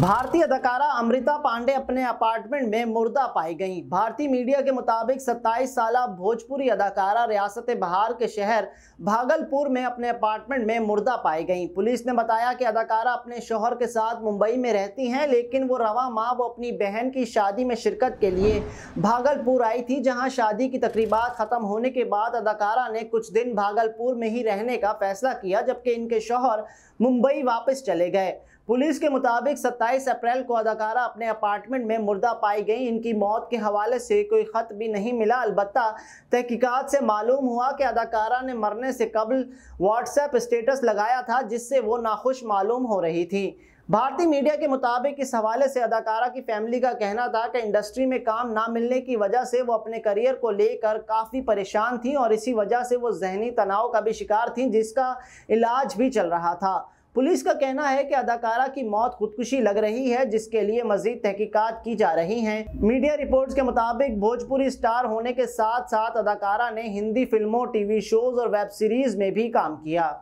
भारतीय अदाकारा अमृता पांडे अपने अपार्टमेंट में मुर्दा पाई गईं। भारतीय मीडिया के मुताबिक 27 साल भोजपुरी अदाकारा रियासत बहार के शहर भागलपुर में अपने अपार्टमेंट में मुर्दा पाई गईं। पुलिस ने बताया कि अदाकारा अपने शोहर के साथ मुंबई में रहती हैं लेकिन वो रवा माँ वो अपनी बहन की शादी में शिरकत के लिए भागलपुर आई थी जहाँ शादी की तकरीबा ख़त्म होने के बाद अदाकारा ने कुछ दिन भागलपुर में ही रहने का फैसला किया जबकि इनके शोहर मुंबई वापस चले गए पुलिस के मुताबिक 27 अप्रैल को अदाकारा अपने अपार्टमेंट में मुर्दा पाई गई इनकी मौत के हवाले से कोई ख़त भी नहीं मिला अलबत् तहकीक़त से मालूम हुआ कि अदाकारा ने मरने से कबल व्हाट्सएप स्टेटस लगाया था जिससे वो नाखुश मालूम हो रही थी भारतीय मीडिया के मुताबिक इस हवाले से अदाकारा की फैमिली का कहना था कि इंडस्ट्री में काम ना मिलने की वजह से वो अपने करियर को लेकर काफ़ी परेशान थी और इसी वजह से वो जहनी तनाव का भी शिकार थी जिसका इलाज भी चल रहा था पुलिस का कहना है कि अदाकारा की मौत खुदकुशी लग रही है जिसके लिए मजीद तहकीकात की जा रही हैं मीडिया रिपोर्ट्स के मुताबिक भोजपुरी स्टार होने के साथ साथ अदाकारा ने हिंदी फिल्मों टीवी शोज और वेब सीरीज में भी काम किया